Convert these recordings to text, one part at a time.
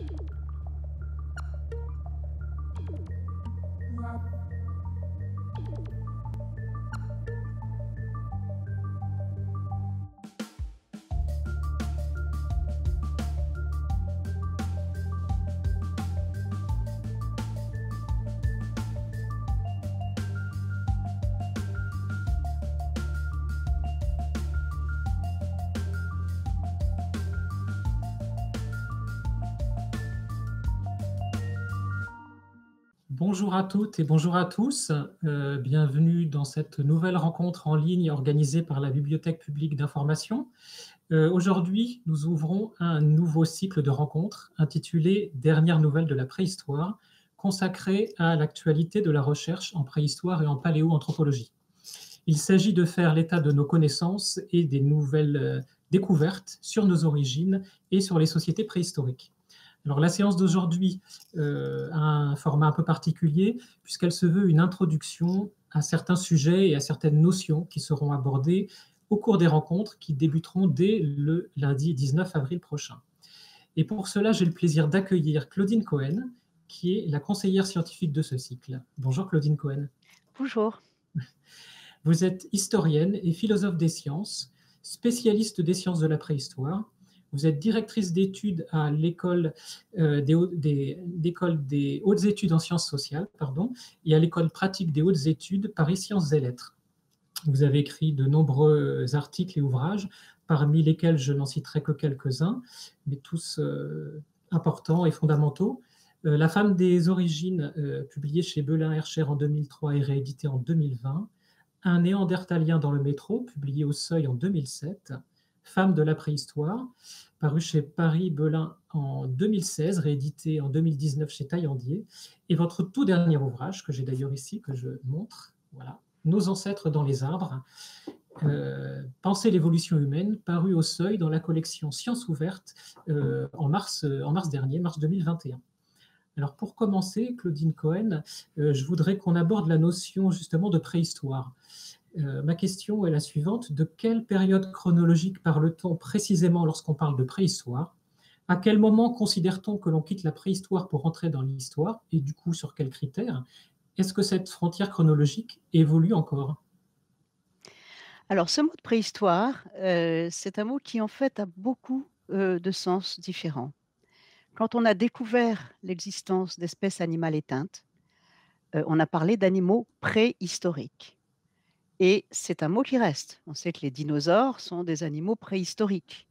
you Bonjour à toutes et bonjour à tous. Euh, bienvenue dans cette nouvelle rencontre en ligne organisée par la Bibliothèque publique d'information. Euh, aujourd'hui, nous ouvrons un nouveau cycle de rencontres intitulé Dernières nouvelles de la préhistoire, consacré à l'actualité de la recherche en préhistoire et en paléoanthropologie. Il s'agit de faire l'état de nos connaissances et des nouvelles euh, découvertes sur nos origines et sur les sociétés préhistoriques. Alors la séance d'aujourd'hui euh, a un format un peu particulier puisqu'elle se veut une introduction à certains sujets et à certaines notions qui seront abordées au cours des rencontres qui débuteront dès le lundi 19 avril prochain. Et pour cela, j'ai le plaisir d'accueillir Claudine Cohen, qui est la conseillère scientifique de ce cycle. Bonjour Claudine Cohen. Bonjour. Vous êtes historienne et philosophe des sciences, spécialiste des sciences de la préhistoire vous êtes directrice d'études à euh, l'école des, hautes études en sciences sociales pardon, et à l'école pratique des hautes études Paris Sciences et Lettres. Vous avez écrit de nombreux articles et ouvrages, parmi lesquels je n'en citerai que quelques-uns, mais tous euh, importants et fondamentaux. Euh, La femme des origines, publiée chez Belin Hercher en 2003 et rééditée en 2020. Un néandertalien dans le métro, publié au Seuil en 2007. Femme de la préhistoire, paru chez Paris Belin en 2016, réédité en 2019 chez Taillandier, et votre tout dernier ouvrage, que j'ai d'ailleurs ici, que je montre, voilà, Nos ancêtres dans les arbres, euh, Penser l'évolution humaine, paru au seuil dans la collection Sciences ouvertes euh, en mars dernier, mars 2021. Alors pour commencer, Claudine Cohen, euh, je voudrais qu'on aborde la notion justement de préhistoire. Euh, ma question est la suivante. De quelle période chronologique parle-t-on précisément lorsqu'on parle de préhistoire À quel moment considère-t-on que l'on quitte la préhistoire pour rentrer dans l'histoire Et du coup, sur quels critères Est-ce que cette frontière chronologique évolue encore Alors, ce mot de préhistoire, euh, c'est un mot qui en fait a beaucoup euh, de sens différents. Quand on a découvert l'existence d'espèces animales éteintes, on a parlé d'animaux préhistoriques et c'est un mot qui reste. On sait que les dinosaures sont des animaux préhistoriques.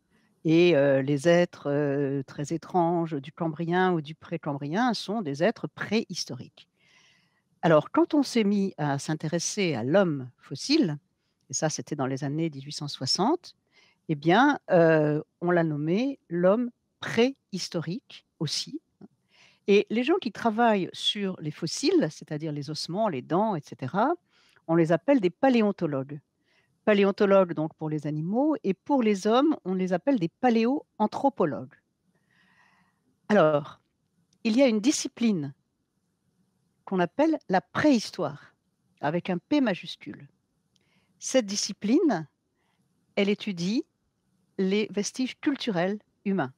Et les êtres très étranges du Cambrien ou du Précambrien sont des êtres préhistoriques. Alors, quand on s'est mis à s'intéresser à l'homme fossile, et ça c'était dans les années 1860, eh bien, on l'a nommé l'homme préhistorique aussi. Et les gens qui travaillent sur les fossiles, c'est-à-dire les ossements, les dents, etc., on les appelle des paléontologues. Paléontologues donc pour les animaux et pour les hommes, on les appelle des paléoanthropologues. Alors, il y a une discipline qu'on appelle la préhistoire, avec un P majuscule. Cette discipline, elle étudie les vestiges culturels humains.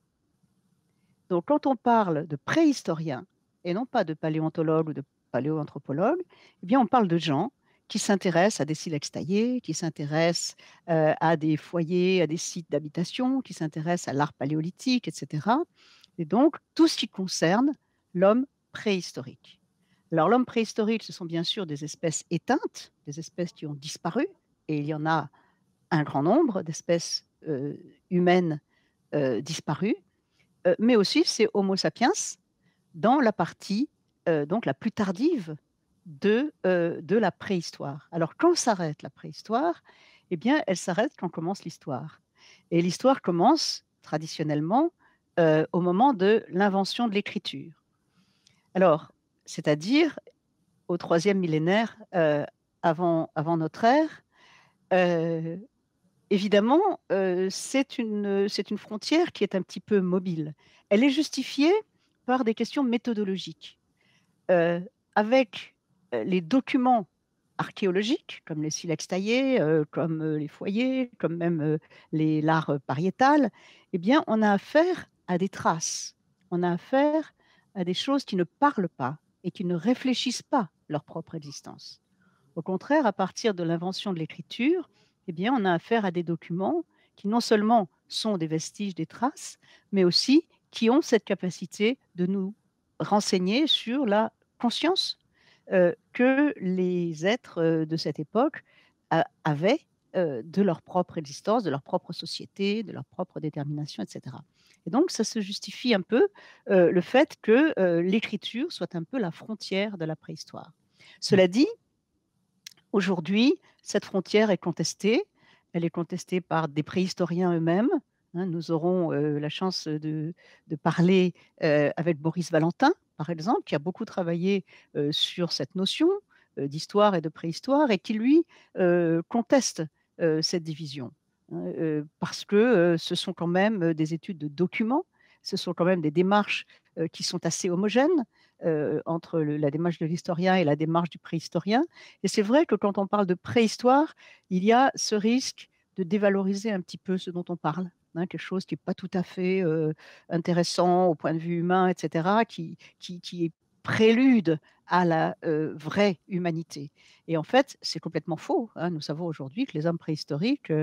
Donc quand on parle de préhistorien et non pas de paléontologue ou de paléoanthropologues, eh bien on parle de gens qui s'intéressent à des silex taillés, qui s'intéressent à des foyers, à des sites d'habitation, qui s'intéressent à l'art paléolithique, etc. Et donc, tout ce qui concerne l'homme préhistorique. Alors, l'homme préhistorique, ce sont bien sûr des espèces éteintes, des espèces qui ont disparu, et il y en a un grand nombre d'espèces humaines disparues, mais aussi c'est Homo sapiens dans la partie donc la plus tardive de, de la préhistoire. Alors quand s'arrête la préhistoire Eh bien, elle s'arrête quand commence l'histoire. Et l'histoire commence traditionnellement au moment de l'invention de l'écriture. Alors, c'est-à-dire au troisième millénaire avant, avant notre ère, évidemment, c'est une, une frontière qui est un petit peu mobile. Elle est justifiée par des questions méthodologiques. avec euh, les documents archéologiques, comme les silex taillés, euh, comme euh, les foyers, comme même les l'art pariétal, eh bien, on a affaire à des traces, on a affaire à des choses qui ne parlent pas et qui ne réfléchissent pas leur propre existence. Au contraire, à partir de l'invention de l'écriture, eh bien, on a affaire à des documents qui non seulement sont des vestiges, des traces, mais aussi qui ont cette capacité de nous renseigner sur la conscience euh, que les êtres euh, de cette époque avaient euh, de leur propre existence, de leur propre société, de leur propre détermination, etc. Et donc, ça se justifie un peu le fait que l'écriture soit un peu la frontière de la préhistoire. Mmh. Cela dit, aujourd'hui, cette frontière est contestée. Elle est contestée par des préhistoriens eux-mêmes. Hein. nous aurons la chance de parler avec Boris Valentin, par exemple, qui a beaucoup travaillé sur cette notion d'histoire et de préhistoire et qui, lui, conteste cette division. Hein, parce que ce sont quand même des études de documents, ce sont quand même des démarches qui sont assez homogènes entre la démarche de l'historien et la démarche du préhistorien. Et c'est vrai que quand on parle de préhistoire, il y a ce risque de dévaloriser un petit peu ce dont on parle. Hein, quelque chose qui n'est pas tout à fait intéressant au point de vue humain, etc., qui, qui, qui est prélude à la vraie humanité. Et en fait, c'est complètement faux. Hein. Nous savons aujourd'hui que les hommes préhistoriques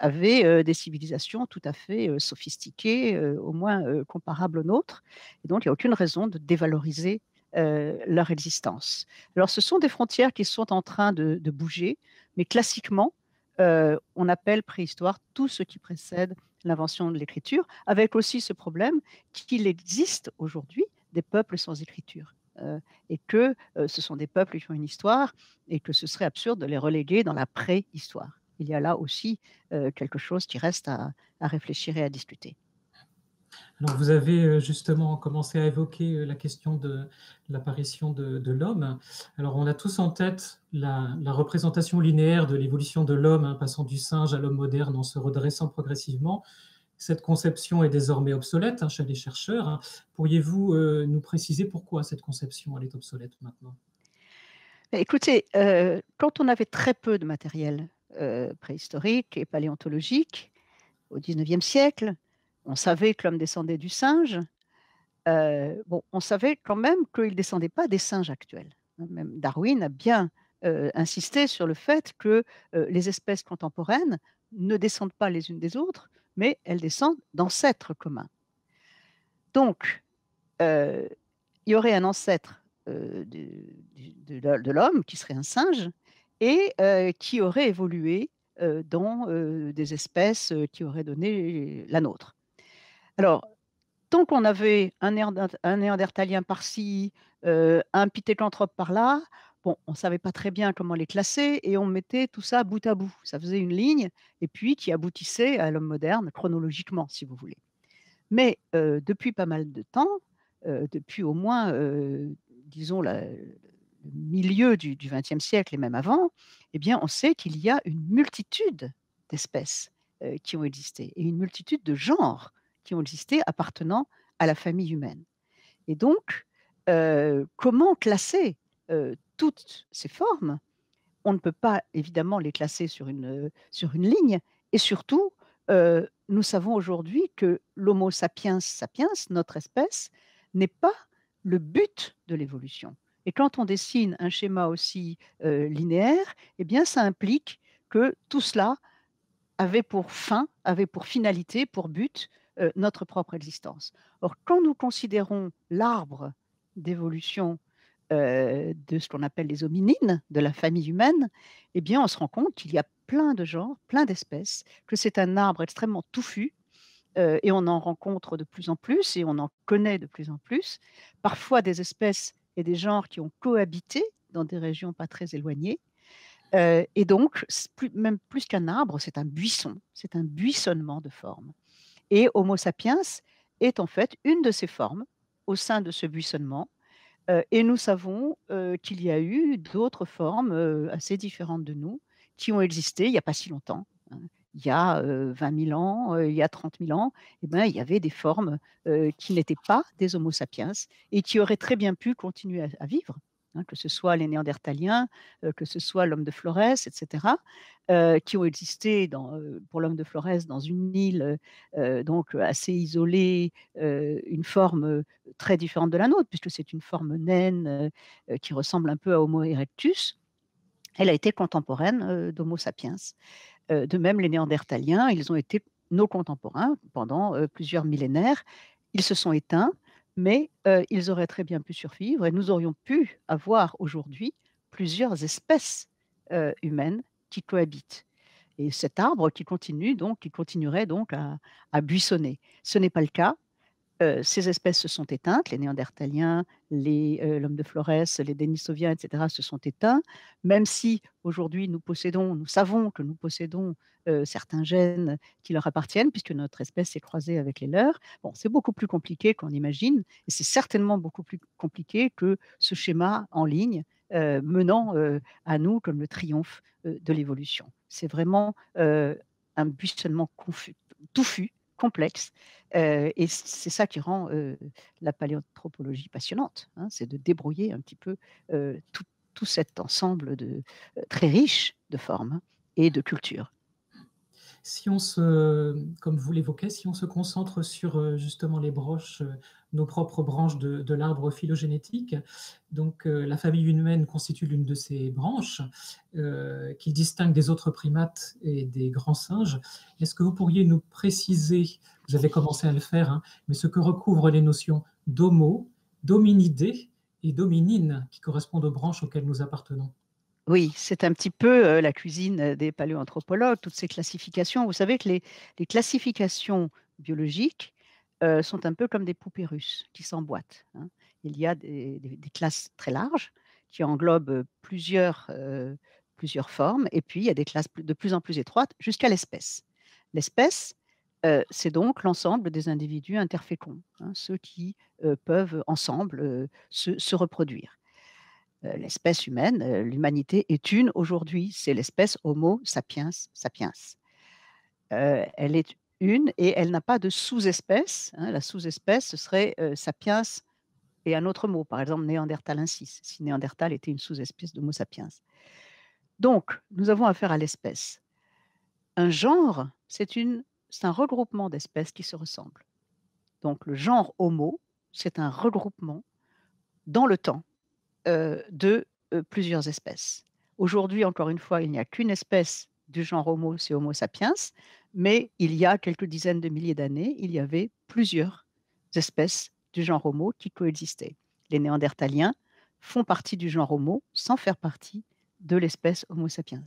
avaient des civilisations tout à fait sophistiquées, au moins comparables aux nôtres. Et donc, il n'y a aucune raison de dévaloriser leur existence. Alors, ce sont des frontières qui sont en train de bouger, mais classiquement, euh, on appelle préhistoire tout ce qui précède l'invention de l'écriture, avec aussi ce problème qu'il existe aujourd'hui des peuples sans écriture. Euh, et que euh, ce sont des peuples qui ont une histoire et que ce serait absurde de les reléguer dans la préhistoire. Il y a là aussi quelque chose qui reste à réfléchir et à discuter vous avez euh, justement commencé à évoquer euh, la question de l'apparition de, l'homme. Alors on a tous en tête la, représentation linéaire de l'évolution de l'homme, hein, passant du singe à l'homme moderne en se redressant progressivement. Cette conception est désormais obsolète hein, chez les chercheurs. Hein. Pourriez-vous euh, nous préciser pourquoi cette conception elle est obsolète maintenant ben, Écoutez, quand on avait très peu de matériel préhistorique et paléontologique au 19e siècle, on savait que l'homme descendait du singe. bon, on savait quand même qu'il ne descendait pas des singes actuels. Hein, même Darwin a bien insisté sur le fait que les espèces contemporaines ne descendent pas les unes des autres, mais elles descendent d'ancêtres communs. Donc, il y aurait un ancêtre de l'homme qui serait un singe et qui aurait évolué dans des espèces qui auraient donné la nôtre. Alors, tant qu'on avait un, néandertalien par-ci, euh, un pithécanthrope par-là, bon, on ne savait pas très bien comment les classer et on mettait tout ça bout à bout. Ça faisait une ligne et puis qui aboutissait à l'homme moderne chronologiquement, si vous voulez. Mais euh, depuis pas mal de temps, euh, depuis au moins, disons, le milieu du XXe siècle et même avant, eh bien, on sait qu'il y a une multitude d'espèces qui ont existé et une multitude de genres qui ont existé appartenant à la famille humaine. Et donc, euh, comment classer euh, toutes ces formes On ne peut pas évidemment les classer sur une, euh, sur une ligne. Et surtout, nous savons aujourd'hui que l'Homo sapiens sapiens, notre espèce, n'est pas le but de l'évolution. Et quand on dessine un schéma aussi linéaire, eh bien, ça implique que tout cela avait pour fin, avait pour finalité, pour but, euh, notre propre existence. Or, quand nous considérons l'arbre d'évolution euh, de ce qu'on appelle les hominines, de la famille humaine, eh bien, on se rend compte qu'il y a plein de genres, plein d'espèces, que c'est un arbre extrêmement touffu, euh, et on en rencontre de plus en plus, et on en connaît de plus en plus, parfois des espèces et des genres qui ont cohabité dans des régions pas très éloignées. et donc, même plus qu'un arbre, c'est un buisson, c'est un buissonnement de formes. Et Homo sapiens est en fait une de ces formes au sein de ce buissonnement. Euh, et nous savons euh, qu'il y a eu d'autres formes euh, assez différentes de nous qui ont existé il n'y a pas si longtemps. Hein. Il y a 20 000 ans, il y a 30 000 ans, eh ben, il y avait des formes qui n'étaient pas des Homo sapiens et qui auraient très bien pu continuer à vivre. Hein, que ce soit les Néandertaliens, euh, que ce soit l'homme de Flores, etc., euh, qui ont existé euh, pour l'homme de Flores dans une île donc assez isolée, une forme très différente de la nôtre, puisque c'est une forme naine qui ressemble un peu à Homo erectus. Elle a été contemporaine d'Homo sapiens. de même, les Néandertaliens, ils ont été nos contemporains pendant plusieurs millénaires. Ils se sont éteints mais ils auraient très bien pu survivre et nous aurions pu avoir aujourd'hui plusieurs espèces humaines qui cohabitent. Et cet arbre qui continue donc, qui continuerait donc à buissonner. Ce n'est pas le cas. Euh, ces espèces se sont éteintes, les néandertaliens, euh, l'homme de Flores, les denisoviens, etc., se sont éteints, même si aujourd'hui nous possédons, nous savons que nous possédons euh, certains gènes qui leur appartiennent, puisque notre espèce est croisée avec les leurs. Bon, c'est beaucoup plus compliqué qu'on imagine, et c'est certainement beaucoup plus compliqué que ce schéma en ligne menant à nous comme le triomphe de l'évolution. C'est vraiment un buissonnement confus, touffu complexe. Euh, et c'est ça qui rend euh, la paléanthropologie passionnante, hein, c'est de débrouiller un petit peu euh, tout, tout, cet ensemble de, très riche de formes et de cultures. Si on se, comme vous l'évoquez, si on se concentre sur justement les broches nos propres branches de, l'arbre phylogénétique. Donc euh, la famille humaine constitue l'une de ces branches euh, qui distingue des autres primates et des grands singes. Est-ce que vous pourriez nous préciser, vous avez commencé à le faire, hein, mais ce que recouvrent les notions d'homo, d'hominidé et dominine qui correspondent aux branches auxquelles nous appartenons oui, c'est un petit peu euh, la cuisine des paléoanthropologues, toutes ces classifications. Vous savez que les classifications biologiques euh, sont un peu comme des poupées russes qui s'emboîtent. Hein. Il y a des, classes très larges qui englobent plusieurs, plusieurs formes, et puis il y a des classes de plus en plus étroites jusqu'à l'espèce. L'espèce, c'est donc l'ensemble des individus interféconds, hein, ceux qui peuvent ensemble se, reproduire. l'espèce humaine, l'humanité est une aujourd'hui, c'est l'espèce Homo sapiens sapiens. elle est une et elle n'a pas de sous-espèce. Hein, la sous-espèce, ce serait sapiens et un autre mot, par exemple néandertalensis, si néandertal était une sous-espèce d'Homo sapiens. Donc, nous avons affaire à l'espèce. Un genre, c'est un regroupement d'espèces qui se ressemblent. Donc, le genre Homo, c'est un regroupement dans le temps de plusieurs espèces. Aujourd'hui, encore une fois, il n'y a qu'une espèce du genre Homo, c'est Homo sapiens, mais il y a quelques dizaines de milliers d'années, il y avait plusieurs espèces du genre Homo qui coexistaient. Les Néandertaliens font partie du genre Homo sans faire partie de l'espèce Homo sapiens.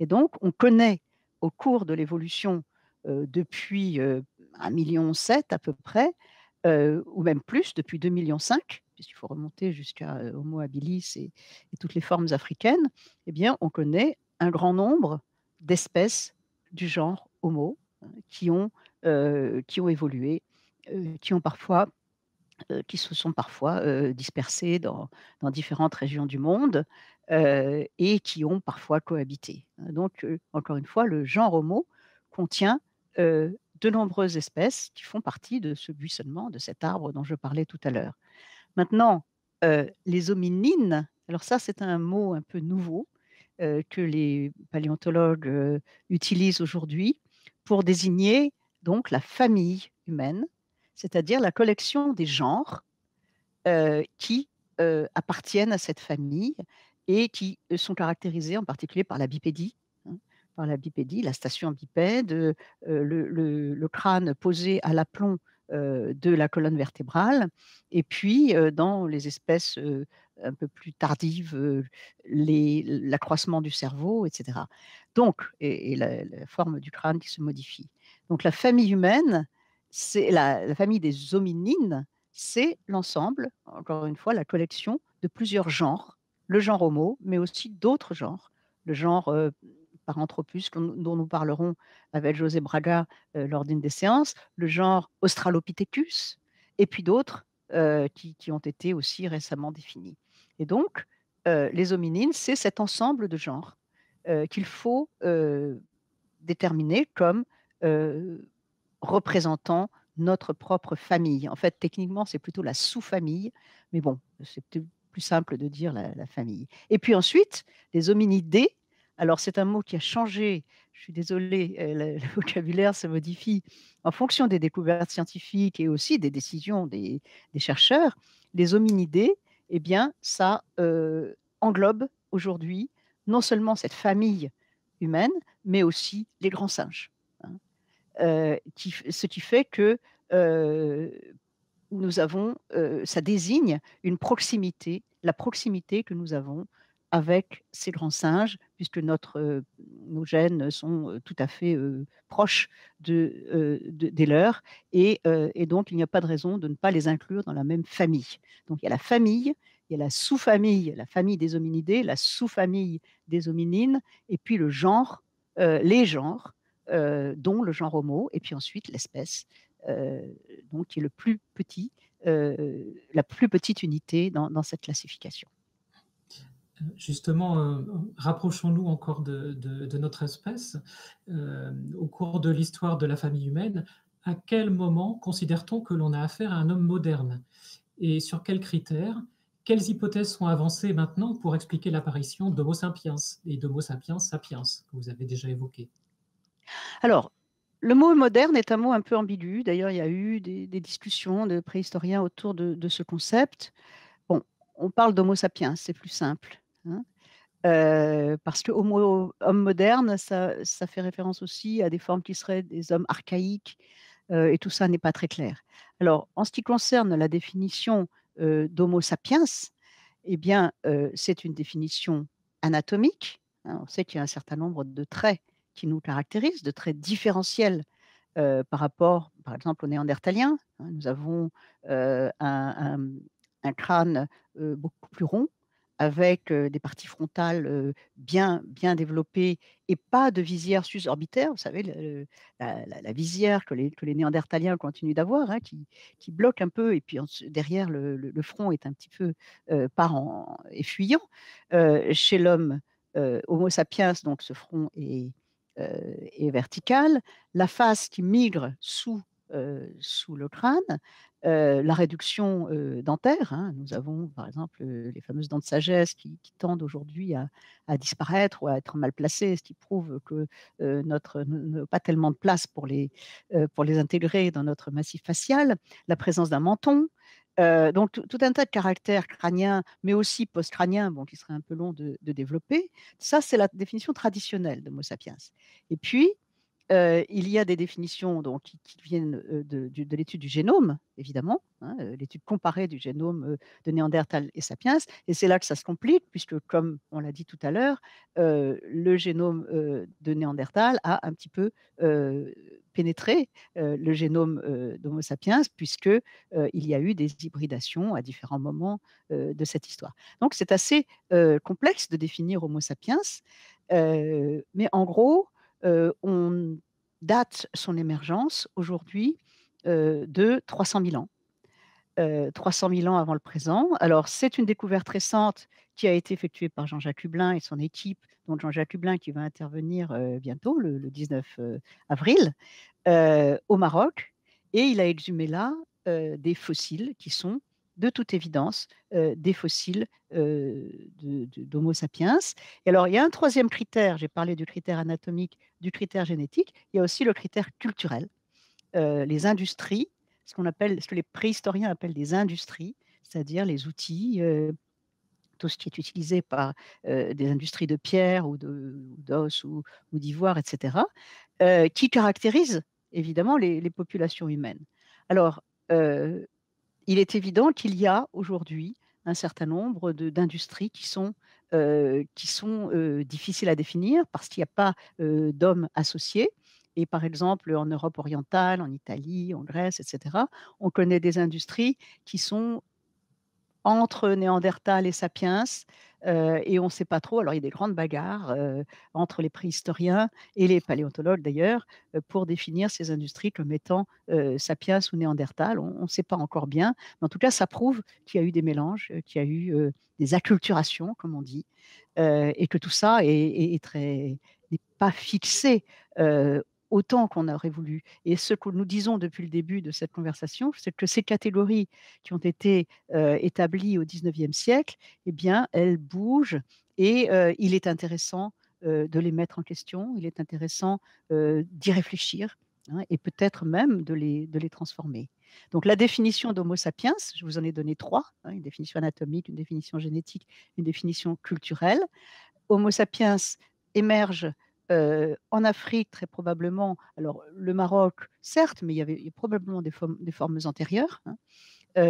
Et donc, on connaît au cours de l'évolution euh, depuis euh, un 1,7 million à peu près, euh, ou même plus, depuis 2,5 millions, puisqu'il faut remonter jusqu'à Homo habilis et, toutes les formes africaines, eh bien, on connaît un grand nombre d'espèces du genre homo qui ont, qui ont évolué, qui ont parfois qui se sont parfois dispersés dans, différentes régions du monde et qui ont parfois cohabité. Donc, encore une fois, le genre homo contient de nombreuses espèces qui font partie de ce buissonnement, de cet arbre dont je parlais tout à l'heure. Maintenant, les hominines, alors ça c'est un mot un peu nouveau que les paléontologues utilisent aujourd'hui pour désigner donc la famille humaine, c'est-à-dire la collection des genres euh, qui euh, appartiennent à cette famille et qui euh, sont caractérisés en particulier par la bipédie, hein, par la bipédie, la station bipède, le, crâne posé à l'aplomb euh, de la colonne vertébrale. Et puis, euh, dans les espèces euh, un peu plus tardives, l'accroissement du cerveau, etc. Donc, et, la, forme du crâne qui se modifie. Donc, la famille humaine, c'est la, famille des hominines, c'est l'ensemble, encore une fois, la collection de plusieurs genres, le genre homo, mais aussi d'autres genres, le genre par Anthropus, dont nous parlerons avec José Braga euh, lors d'une des séances, le genre Australopithecus, et puis d'autres euh, qui, ont été aussi récemment définis. Et donc, euh, les hominines, c'est cet ensemble de genres qu'il faut déterminer comme représentant notre propre famille. En fait, techniquement, c'est plutôt la sous-famille, mais bon, c'est plus simple de dire la, famille. Et puis ensuite, les hominidés, alors, c'est un mot qui a changé. Je suis désolée, euh, le, vocabulaire se modifie en fonction des découvertes scientifiques et aussi des décisions des, chercheurs. Les hominidés, eh bien, ça euh, englobe aujourd'hui non seulement cette famille humaine, mais aussi les grands singes. Hein. Euh, ce qui fait que nous avons, ça désigne une proximité, la proximité que nous avons avec ces grands singes, puisque notre, nos gènes sont tout à fait proches de, des leurs, et, et donc il n'y a pas de raison de ne pas les inclure dans la même famille. Donc il y a la famille, il y a la sous-famille, la famille des hominidés, la sous-famille des hominines, et puis le genre, les genres, dont le genre homo, et puis ensuite l'espèce, donc qui est le plus petit, la plus petite unité dans cette classification. Justement, euh, rapprochons-nous encore de, notre espèce. Euh, au cours de l'histoire de la famille humaine, à quel moment considère-t-on que l'on a affaire à un homme moderne Et sur quels critères Quelles hypothèses sont avancées maintenant pour expliquer l'apparition d'Homo sapiens et d'Homo sapiens sapiens, que vous avez déjà évoqué Alors, le mot moderne est un mot un peu ambigu. D'ailleurs, il y a eu des, discussions de préhistoriens autour de, de, ce concept. Bon, on parle d'Homo sapiens, c'est plus simple. Hein, parce que homo, homme moderne, ça, fait référence aussi à des formes qui seraient des hommes archaïques, et tout ça n'est pas très clair. Alors, en ce qui concerne la définition d'homo sapiens, eh bien, c'est une définition anatomique. Hein. on sait qu'il y a un certain nombre de traits qui nous caractérisent, de traits différentiels par rapport, par exemple, au néandertalien. Hein. nous avons un, crâne beaucoup plus rond, avec des parties frontales bien, bien développées et pas de visière susorbitaire, vous savez, la, visière que les, néandertaliens continuent d'avoir, hein, qui, bloque un peu, et puis derrière, le, front est un petit peu parent et fuyant. chez l'homme Homo sapiens, donc ce front est vertical. La face qui migre sous sous le crâne, la réduction dentaire. Hein. nous avons par exemple les fameuses dents de sagesse qui, tendent aujourd'hui à, disparaître ou à être mal placées, ce qui prouve que notre n'a pas tellement de place pour les, pour les intégrer dans notre massif facial. La présence d'un menton, donc tout un tas de caractères crâniens, mais aussi post-crâniens, bon, qui serait un peu long de, développer. Ça, c'est la définition traditionnelle de sapiens. Et puis, il y a des définitions donc, qui, viennent de, l'étude du génome, évidemment, hein, l'étude comparée du génome de Néandertal et Sapiens. Et c'est là que ça se complique, puisque, comme on l'a dit tout à l'heure, le génome de Néandertal a un petit peu pénétré le génome d'Homo sapiens, puisqu'il y a eu des hybridations à différents moments de cette histoire. Donc, c'est assez complexe de définir Homo sapiens. mais en gros, on date son émergence aujourd'hui de 300 000 ans. 300 000 ans avant le présent. Alors, c'est une découverte récente qui a été effectuée par Jean-Jacques Hublin et son équipe, dont Jean-Jacques Hublin qui va intervenir bientôt, le, 19 avril, au Maroc. Et il a exhumé là des fossiles qui sont de toute évidence des fossiles d'Homo sapiens. Et alors, il y a un troisième critère, j'ai parlé du critère anatomique, du critère génétique, il y a aussi le critère culturel. les industries, ce, que les préhistoriens appellent des industries, c'est-à-dire les outils, tout ce qui est utilisé par des industries de pierre ou d'os ou, ou d'ivoire, etc., qui caractérisent évidemment les, populations humaines. Alors, il est évident qu'il y a aujourd'hui un certain nombre d'industries qui sont, euh, euh, difficiles à définir parce qu'il n'y a pas euh, d'hommes associés. Et par exemple, en Europe orientale, en Italie, en Grèce, etc., on connaît des industries qui sont entre Néandertal et Sapiens. Euh, et on ne sait pas trop. Alors, il y a des grandes bagarres euh, entre les préhistoriens et les paléontologues, d'ailleurs, euh, pour définir ces industries comme étant sapiens ou néandertal. On ne sait pas encore bien. Mais en tout cas, ça prouve qu'il y a eu des mélanges, qu'il y a eu des acculturations, comme on dit, et que tout ça n'est pas fixé autant qu'on aurait voulu. Et ce que nous disons depuis le début de cette conversation, c'est que ces catégories qui ont été euh, établies au 19e siècle, eh bien, elles bougent et euh, il est intéressant euh, de les mettre en question, il est intéressant d'y réfléchir hein, et peut-être même de les, de les transformer. Donc la définition d'Homo sapiens, je vous en ai donné trois, hein, une définition anatomique, une définition génétique, une définition culturelle. Homo sapiens émerge en Afrique, très probablement, alors le Maroc, certes, mais il y avait, probablement des, formes, des formes antérieures, hein.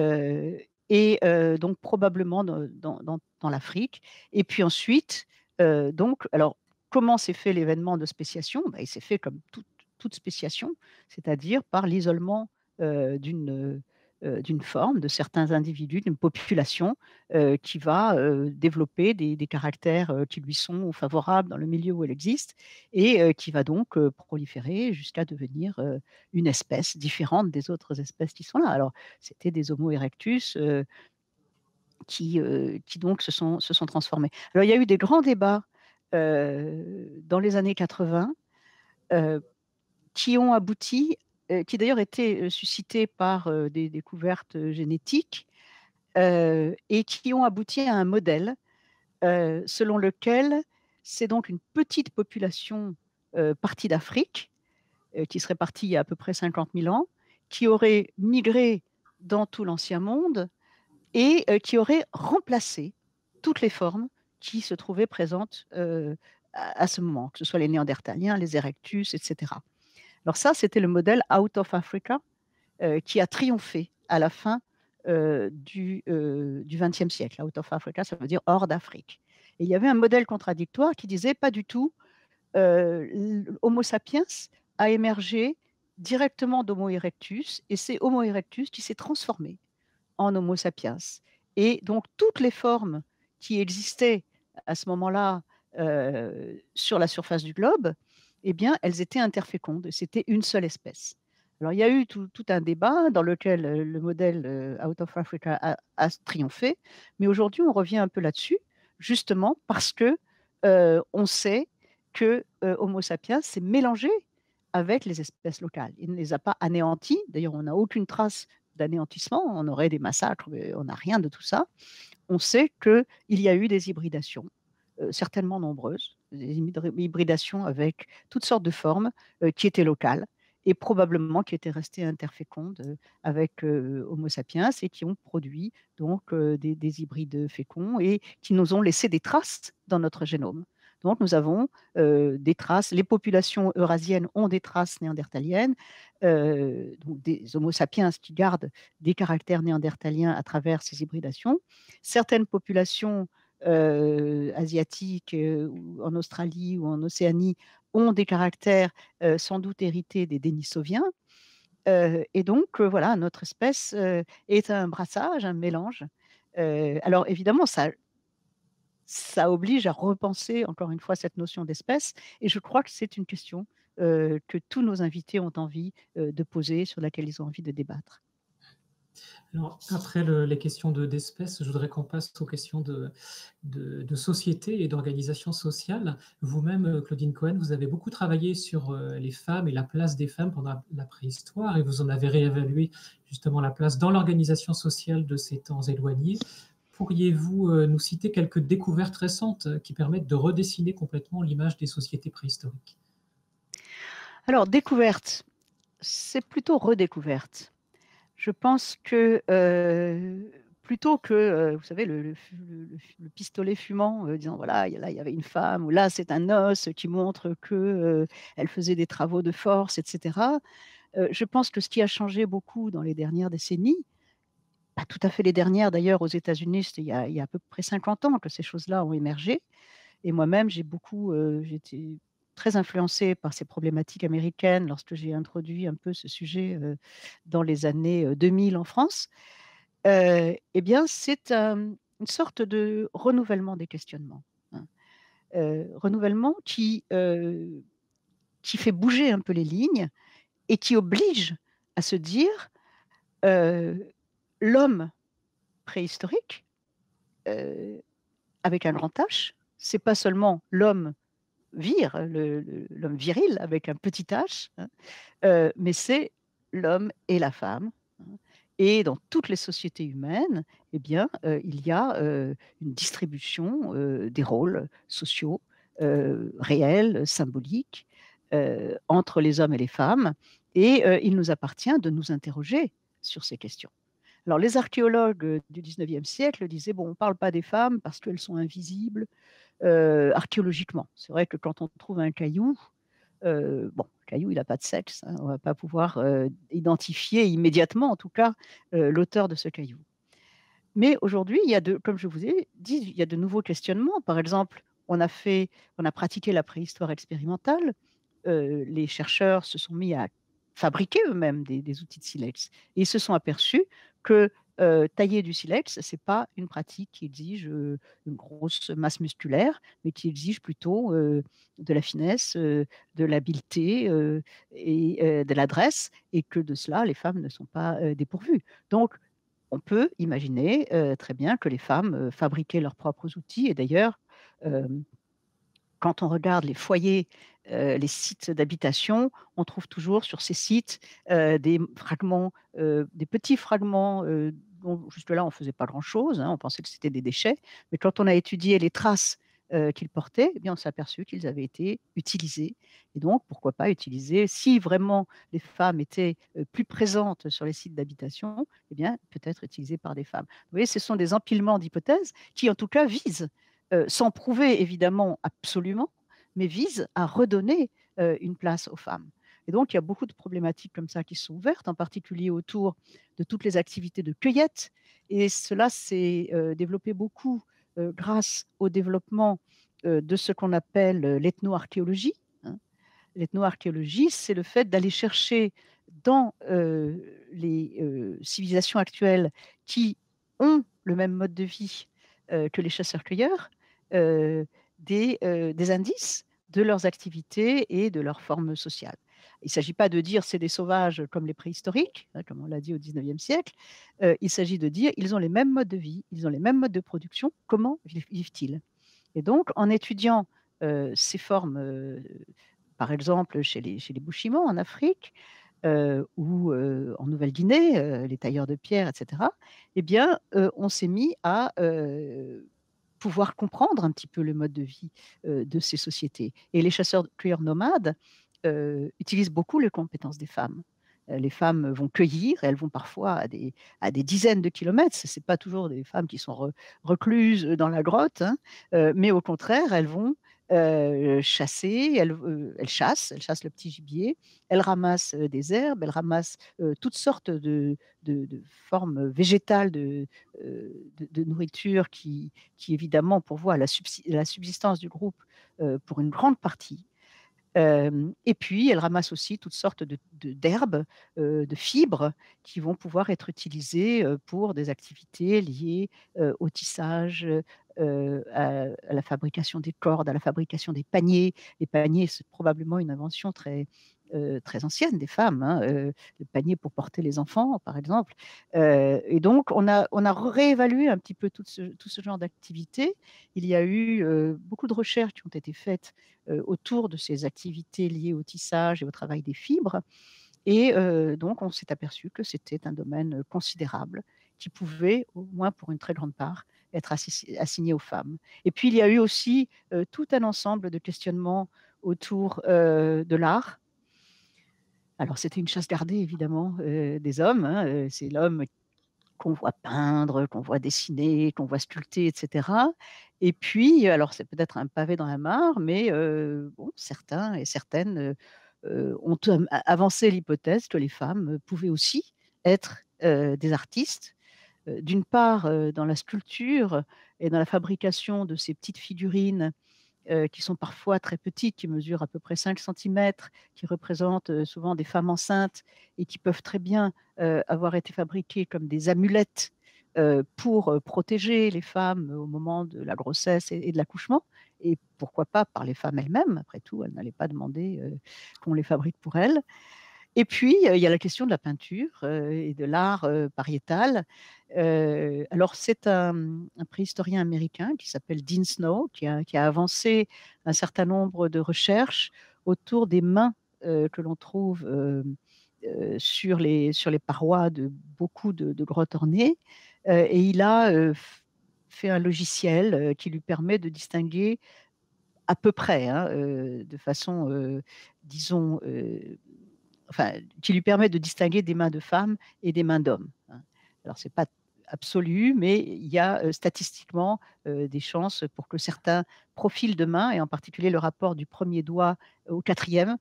et donc probablement dans, l'Afrique. Et puis ensuite, donc, alors comment s'est fait l'événement de spéciation bah, Il s'est fait comme toute spéciation, c'est-à-dire par l'isolement d'une euh, d'une forme, de certains individus, d'une population euh, qui va euh, développer des, caractères qui lui sont favorables dans le milieu où elle existe et qui va donc proliférer jusqu'à devenir une espèce différente des autres espèces qui sont là. Alors, c'était des Homo erectus. Qui, qui, donc se sont, se sont, transformés. Alors il y a eu des grands débats dans les années 80 qui ont abouti euh, qui d'ailleurs étaient euh, suscitées par euh, des découvertes génétiques et qui ont abouti à un modèle selon lequel c'est donc une petite population partie d'Afrique, qui serait partie il y a à peu près 50 000 ans, qui aurait migré dans tout l'Ancien Monde et qui aurait remplacé toutes les formes qui se trouvaient présentes à ce moment, que ce soit les Néandertaliens, les Erectus, etc. Alors ça, c'était le modèle Out of Africa euh, qui a triomphé à la fin euh, euh, du XXe du siècle. Out of Africa, ça veut dire hors d'Afrique. Et il y avait un modèle contradictoire qui disait pas du tout Homo sapiens a émergé directement d'Homo erectus et c'est Homo erectus qui s'est transformé en Homo sapiens. Et donc toutes les formes qui existaient à ce moment-là sur la surface du globe eh bien, elles étaient interfécondes. C'était une seule espèce. Alors, il y a eu tout, un débat dans lequel euh, le modèle euh, Out of Africa a, triomphé, mais aujourd'hui, on revient un peu là-dessus, justement parce que euh, on sait que Homo sapiens s'est mélangé avec les espèces locales. Il ne les a pas anéantis. D'ailleurs, on n'a aucune trace d'anéantissement. On aurait des massacres, mais on n'a rien de tout ça. On sait qu'il y a eu des hybridations, certainement nombreuses des hybridations avec toutes sortes de formes euh, qui étaient locales et probablement qui étaient restées interfécondes euh, avec euh, Homo sapiens et qui ont produit donc des, hybrides féconds et qui nous ont laissé des traces dans notre génome. Donc nous avons des traces, les populations eurasiennes ont des traces néandertaliennes, donc des Homo sapiens qui gardent des caractères néandertaliens à travers ces hybridations. Certaines populations asiatiques ou en Australie ou en Océanie ont des caractères sans doute hérités des Denisoviens. et donc, voilà, notre espèce est un brassage, un mélange. alors, évidemment, ça ça oblige à repenser encore une fois cette notion d'espèce. Et je crois que c'est une question que tous nos invités ont envie de poser, sur laquelle ils ont envie de débattre. Alors, après les questions d'espèces, je voudrais qu'on passe aux questions de, de, société et d'organisation sociale. Vous-même, euh, Claudine Cohen, vous avez beaucoup travaillé sur euh, les femmes et la place des femmes pendant la, la préhistoire et vous en avez réévalué justement la place dans l'organisation sociale de ces temps éloignés. Pourriez-vous euh, nous citer quelques découvertes récentes qui permettent de redessiner complètement l'image des sociétés préhistoriques Alors, découverte, c'est plutôt redécouverte je pense que plutôt que, vous savez, le, pistolet fumant, disant voilà, il y avait une femme, ou là c'est un os qui montre que elle faisait des travaux de force, etc. je pense que ce qui a changé beaucoup dans les dernières décennies, pas tout à fait les dernières d'ailleurs aux États-Unis, il, il, y a à peu près 50 ans que ces choses-là ont émergé. Et moi-même, j'ai beaucoup, j'étais très influencée par ces problématiques américaines lorsque j'ai introduit un peu ce sujet dans les années 2000 en France, eh bien, c'est une sorte de renouvellement des questionnements. Hein. renouvellement qui, qui fait bouger un peu les lignes et qui oblige à se dire l'homme préhistorique avec un grand H, c'est pas seulement l'homme vir, hein, l'homme viril avec un petit h, hein, euh, mais c'est l'homme et la femme. Hein. et dans toutes les sociétés humaines, eh bien, euh, il y a euh, une distribution des rôles sociaux réels, symboliques, entre les hommes et les femmes. Et il nous appartient de nous interroger sur ces questions. Alors, les archéologues du 19e siècle disaient, bon, on ne parle pas des femmes parce qu'elles sont invisibles, euh, archéologiquement. C'est vrai que quand on trouve un caillou, euh, bon, le caillou, il n'a pas de sexe. Hein, on ne va pas pouvoir euh, identifier immédiatement, en tout cas, l'auteur de ce caillou. Mais aujourd'hui, il y a comme je vous ai dit, il y a de nouveaux questionnements. Par exemple, on a fait, on a pratiqué la préhistoire expérimentale. les chercheurs se sont mis à fabriquer eux-mêmes des, des, outils de silex. Et ils se sont aperçus que tailler du silex, ce n'est pas une pratique qui exige une grosse masse musculaire, mais qui exige plutôt de la finesse, de l'habileté et de l'adresse, et que de cela, les femmes ne sont pas dépourvues. Donc, on peut imaginer très bien que les femmes fabriquaient leurs propres outils, et d'ailleurs, quand on regarde les foyers, les sites d'habitation, on trouve toujours sur ces sites des fragments, des petits fragments jusque-là, on ne faisait pas grand-chose, hein, on pensait que c'était des déchets, mais quand on a étudié les traces euh, qu'ils portaient, eh bien, on s'est aperçu qu'ils avaient été utilisés. Et donc, pourquoi pas utiliser, si vraiment les femmes étaient euh, plus présentes sur les sites d'habitation, eh bien, peut-être utilisées par des femmes. Vous voyez, ce sont des empilements d'hypothèses qui, en tout cas, visent, euh, sans prouver évidemment absolument, mais visent à redonner une place aux femmes. Et donc, il y a beaucoup de problématiques comme ça qui sont ouvertes, en particulier autour de toutes les activités de cueillette. Et cela s'est euh, développé beaucoup euh, grâce au développement euh, de ce qu'on appelle l'ethnoarchéologie. Hein. L'ethnoarchéologie, c'est le fait d'aller chercher dans les civilisations actuelles qui ont le même mode de vie que les chasseurs-cueilleurs, des, des indices de leurs activités et de leurs formes sociales. Il ne s'agit pas de dire c'est des sauvages comme les préhistoriques, hein, comme on l'a dit au XIXe siècle. Euh, il s'agit de dire ils ont les mêmes modes de vie, ils ont les mêmes modes de production. Comment vivent-ils Et donc, en étudiant euh, ces formes, euh, par exemple chez les, chez en Afrique, ou en Nouvelle-Guinée, les tailleurs de pierre, etc., eh bien, on s'est mis à pouvoir comprendre un petit peu le mode de vie de ces sociétés. Et les chasseurs-cueilleurs nomades euh, utilisent beaucoup les compétences des femmes. Euh, les femmes vont cueillir, elles vont parfois à des, à des dizaines de kilomètres. Ce n'est pas toujours des femmes qui sont recluses dans la grotte, hein. euh, mais au contraire, elles vont chasser, elles, elles, chassent, elles chassent le petit gibier, elles ramassent des herbes, elles ramassent toutes sortes de, formes végétales de, nourriture qui, qui, évidemment, pourvoient la, subsistance du groupe pour une grande partie et puis, elle ramasse aussi toutes sortes d'herbes, de, fibres qui vont pouvoir être utilisées pour des activités liées au tissage, à, la fabrication des cordes, à la fabrication des paniers. Les paniers, c'est probablement une invention très, euh, très anciennes des femmes, hein, euh, le panier pour porter les enfants, par exemple. Euh, et donc, on a, réévalué un petit peu tout ce, tout ce genre d'activité Il y a eu beaucoup de recherches qui ont été faites autour de ces activités liées au tissage et au travail des fibres. Et donc, on s'est aperçu que c'était un domaine considérable qui pouvait, au moins pour une très grande part, être assigné aux femmes. Et puis, il y a eu aussi tout un ensemble de questionnements autour de l'art, alors c'était une chasse gardée évidemment euh, des hommes. Hein, euh, c'est l'homme qu'on voit peindre, qu'on voit dessiner, qu'on voit sculpter, etc. Et puis, alors c'est peut-être un pavé dans la mare, mais euh, certains et certaines ont avancé l'hypothèse que les femmes pouvaient aussi être des artistes. D'une part, dans la sculpture et dans la fabrication de ces petites figurines euh, qui sont parfois très petites, qui mesurent à peu près 5 cm, qui représentent euh, souvent des femmes enceintes et qui peuvent très bien euh, avoir été fabriquées comme des amulettes pour protéger les femmes au moment de la grossesse et de l'accouchement. Et pourquoi pas par les femmes elles-mêmes Après tout, elles n'allaient pas demander qu'on les fabrique pour elles. Et puis, il y a la question de la peinture et de l'art pariétal. alors, c'est un, préhistorien américain qui s'appelle Dean Snow, qui a, avancé un certain nombre de recherches autour des mains que l'on trouve sur les, sur les parois de beaucoup de, grottes ornées. et il a fait un logiciel qui lui permet de distinguer à peu près, hein, de façon, disons, qui lui permet de distinguer des mains de femmes et des mains d'hommes. Hein. Alors, ce n'est pas absolu, mais il y a euh, statistiquement euh, des chances pour que certains profils de mains, et en particulier le rapport du premier doigt au quatrième,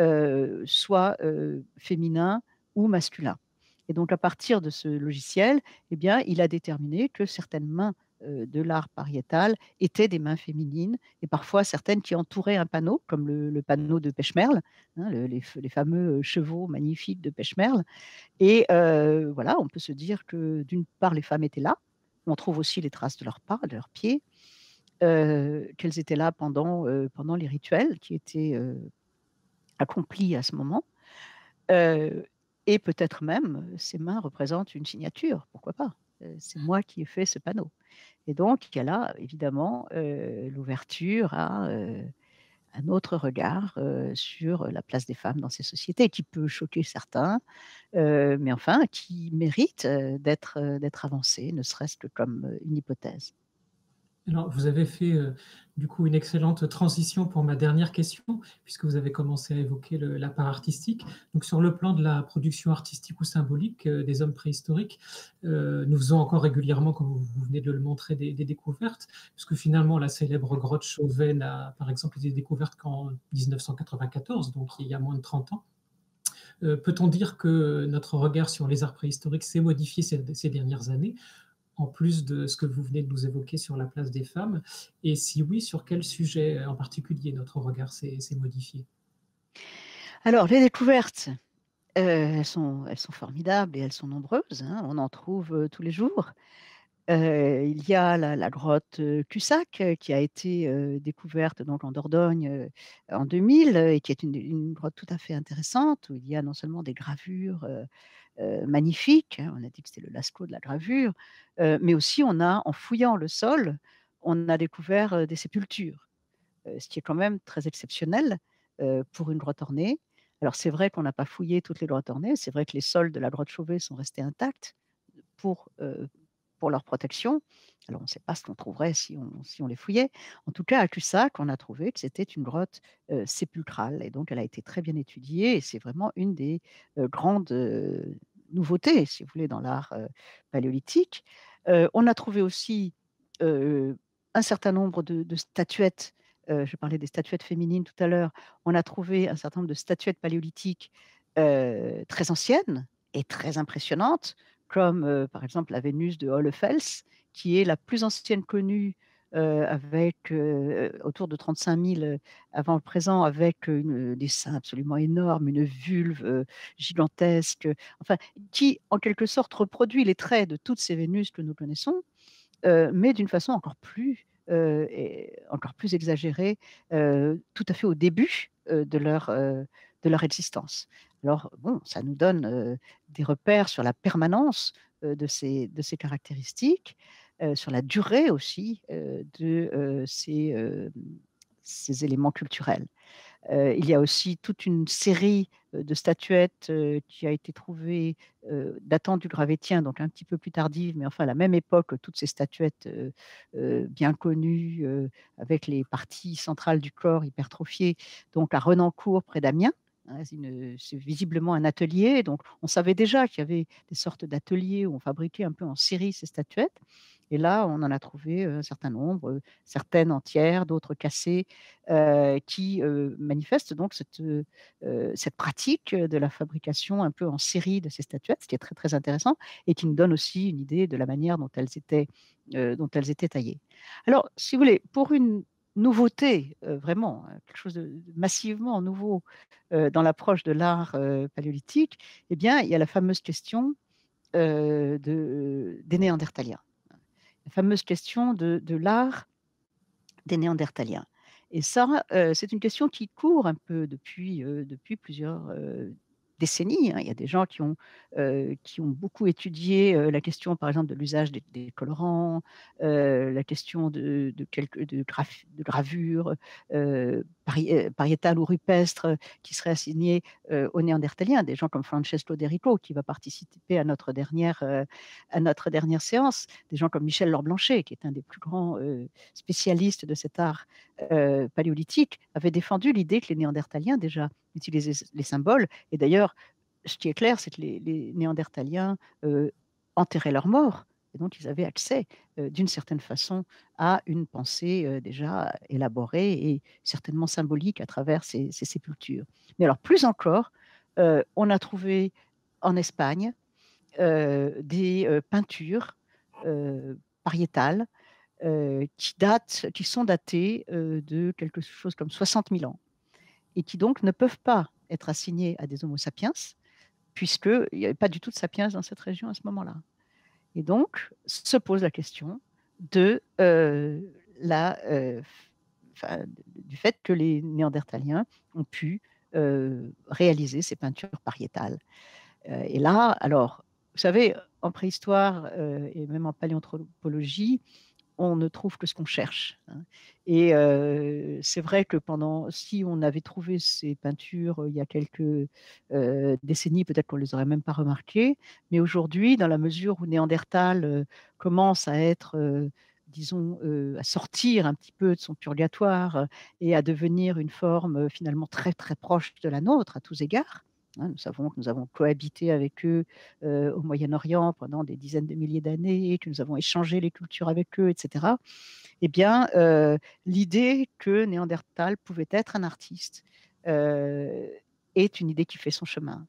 euh, soient euh, féminins ou masculins. Et donc, à partir de ce logiciel, eh bien, il a déterminé que certaines mains euh, de l'art pariétal étaient des mains féminines et parfois certaines qui entouraient un panneau, comme le, panneau de Pêche-Merle, hein, les, fameux euh, chevaux magnifiques de Pêche-Merle. Et euh, voilà, on peut se dire que d'une part, les femmes étaient là. On trouve aussi les traces de leurs pas, de leurs pieds, qu'elles étaient là pendant, pendant les rituels qui étaient accomplis à ce moment. et peut-être même, ces mains représentent une signature, pourquoi pas c'est moi qui ai fait ce panneau. Et donc, il y a là, évidemment, euh, l'ouverture à euh, un autre regard euh, sur la place des femmes dans ces sociétés, qui peut choquer certains, mais enfin, qui mérite d'être avancée, ne serait-ce que comme une hypothèse. Alors, vous avez fait euh, du coup une excellente transition pour ma dernière question, puisque vous avez commencé à évoquer la part artistique. Donc, sur le plan de la production artistique ou symbolique euh, des hommes préhistoriques, euh, nous faisons encore régulièrement, comme vous, venez de le montrer, des, découvertes, puisque finalement, la célèbre grotte Chauvet n'a, par exemple, été découverte qu'en 1994, donc il y a moins de 30 ans. Peut-on dire que notre regard sur les arts préhistoriques s'est modifié ces dernières années en plus de ce que vous venez de nous évoquer sur la place des femmes Et si oui, sur quel sujet euh, en particulier notre regard s'est modifié Alors, les découvertes, euh, elles, sont, formidables et elles sont nombreuses. Hein. on en trouve euh, tous les jours il y a la, grotte Cussac qui a été découverte donc en Dordogne en 2000 et qui est une, grotte tout à fait intéressante où il y a non seulement des gravures magnifiques, hein, on a dit que c'était le Lascaux de la gravure, mais aussi on a, en fouillant le sol, on a découvert des sépultures, ce qui est quand même très exceptionnel pour une grotte ornée. Alors c'est vrai qu'on n'a pas fouillé toutes les grottes ornées, c'est vrai que les sols de la grotte Chauvet sont restés intacts pour pour leur protection. Alors, on ne sait pas ce qu'on trouverait si on, si on les fouillait. En tout cas, à Cussac, on a trouvé que c'était une grotte euh, sépulcrale. Et donc, elle a été très bien étudiée. Et c'est vraiment une des euh, grandes euh, nouveautés, si vous voulez, dans l'art paléolithique. on a trouvé aussi un certain nombre de, de statuettes. je parlais des statuettes féminines tout à l'heure. On a trouvé un certain nombre de statuettes paléolithiques très anciennes et très impressionnantes comme par exemple la Vénus de Hollefels, qui est la plus ancienne connue avec autour de 35 000 avant le présent, avec une, des seins absolument énormes, une vulve gigantesque, enfin, qui en quelque sorte reproduit les traits de toutes ces Vénus que nous connaissons, mais d'une façon encore plus, et encore plus exagérée, tout à fait au début de leur de leur existence. Alors, bon, ça nous donne des repères sur la permanence de, ces, de ces caractéristiques, sur la durée aussi de ces, ces, éléments culturels. il y a aussi toute une série de statuettes qui a été trouvée datant du gravétien, donc un petit peu plus tardive, mais enfin à la même époque, toutes ces statuettes bien connues avec les parties centrales du corps hypertrophiées, donc à Renancourt près d'Amiens. Hein, c'est visiblement un atelier, donc on savait déjà qu'il y avait des sortes d'ateliers où on fabriquait un peu en série ces statuettes. Et là, on en a trouvé euh, un certain nombre, euh, certaines entières, d'autres cassées, euh, qui manifestent donc cette, pratique de la fabrication un peu en série de ces statuettes, ce qui est très très intéressant et qui nous donne aussi une idée de la manière dont elles étaient, dont elles étaient taillées. Alors, si vous voulez, pour une nouveauté, euh, vraiment, hein, quelque chose de massivement nouveau euh, dans l'approche de l'art euh, paléolithique, eh bien, il y a la fameuse question de, des Néandertaliens, la fameuse question de, l'art des Néandertaliens. Et ça, c'est une question qui court un peu depuis, depuis plusieurs décennies. Hein. Il y a des gens qui ont, qui ont beaucoup étudié la question, par exemple, de l'usage des, colorants, la question de, de, de, de gravures pariétales ou rupestres qui serait assignées aux néandertaliens. Des gens comme Francesco Derico, qui va participer à notre dernière, à notre dernière séance. Des gens comme Michel Lorblanchet, qui est un des plus grands spécialistes de cet art paléolithique, avait défendu l'idée que les néandertaliens, déjà, utiliser les symboles. Et d'ailleurs, ce qui est clair, c'est que les, Néandertaliens euh, enterraient leurs morts. Et donc, ils avaient accès, euh, d'une certaine façon, à une pensée euh, déjà élaborée et certainement symbolique à travers ces, sépultures. Mais alors, plus encore, on a trouvé en Espagne des peintures pariétales qui, datent, qui sont datées de quelque chose comme 60 000 ans et qui donc ne peuvent pas être assignés à des Homo sapiens, puisqu'il n'y avait pas du tout de sapiens dans cette région à ce moment-là. Et donc, se pose la question de, euh, euh, du fait que les Néandertaliens ont pu euh, réaliser ces peintures pariétales. et là, alors, vous savez, en préhistoire et même en paléanthropologie, on ne trouve que ce qu'on cherche. Hein. Et c'est vrai que pendant, si on avait trouvé ces peintures il y a quelques décennies, peut-être qu'on ne les aurait même pas remarquées. Mais aujourd'hui, dans la mesure où Néandertal commence à être disons, à sortir un petit peu de son purgatoire et à devenir une forme finalement très très proche de la nôtre à tous égards, Hein, nous savons que nous avons cohabité avec eux au Moyen-Orient pendant des dizaines de milliers d'années, que nous avons échangé les cultures avec eux, etc. Eh bien, l'idée que Néandertal pouvait être un artiste est une idée qui fait son chemin.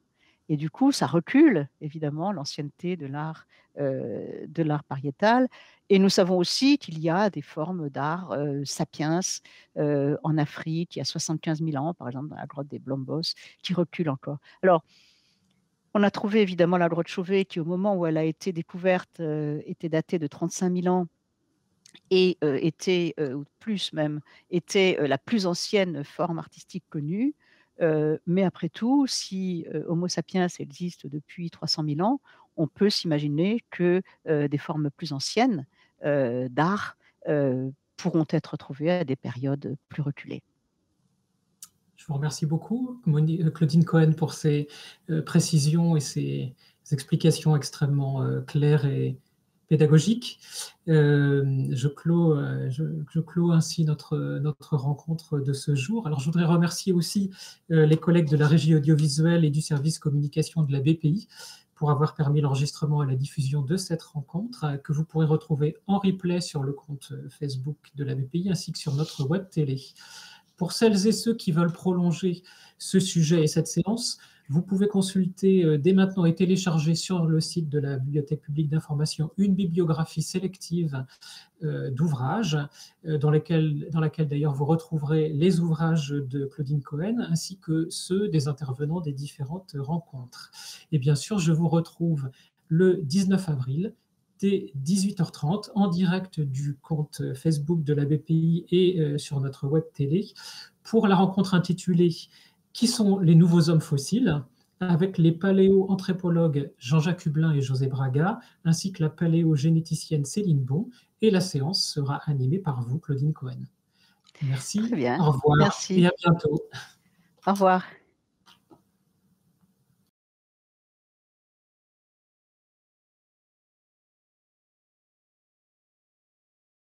Et du coup, ça recule, évidemment, l'ancienneté de l'art de l'art pariétal. Et nous savons aussi qu'il y a des formes d'art sapiens en Afrique, il y a 75 000 ans, par exemple, dans la grotte des Blombos, qui recule encore. Alors, on a trouvé évidemment la grotte Chauvet, qui au moment où elle a été découverte était datée de 35 000 ans et était, ou plus même, était la plus ancienne forme artistique connue mais après tout, si Homo sapiens existe depuis 300 000 ans, on peut s'imaginer que des formes plus anciennes d'art pourront être trouvées à des périodes plus reculées. Je vous remercie beaucoup, euh, Claudine Cohen, pour ces précisions et ces explications extrêmement claires et, pédagogique. Euh, je, clôt, euh, je, je ainsi notre, notre rencontre de ce jour. Alors, je voudrais remercier aussi euh, les collègues de la régie audiovisuelle et du service communication de la BPI pour avoir permis l'enregistrement et la diffusion de cette rencontre, que vous pourrez retrouver en replay sur le compte Facebook de la BPI ainsi que sur notre web télé. Pour celles et ceux qui veulent prolonger ce sujet et cette séance, vous pouvez consulter euh, dès maintenant et télécharger sur le site de la Bibliothèque publique d'information une bibliographie sélective euh, d'ouvrages, euh, dans, dans laquelle d'ailleurs vous retrouverez les ouvrages de Claudine Cohen ainsi que ceux des intervenants des différentes rencontres. Et bien sûr, je vous retrouve le 19 avril dès 18h30 en direct du compte Facebook de la BPI et sur notre web télé pour la rencontre intitulée qui sont les nouveaux hommes fossiles, avec les paléo Jean-Jacques Hublin et José Braga, ainsi que la paléogénéticienne Céline Bon, et la séance sera animée par vous, Claudine Cohen. Merci. Au revoir Merci. et à bientôt. Au revoir.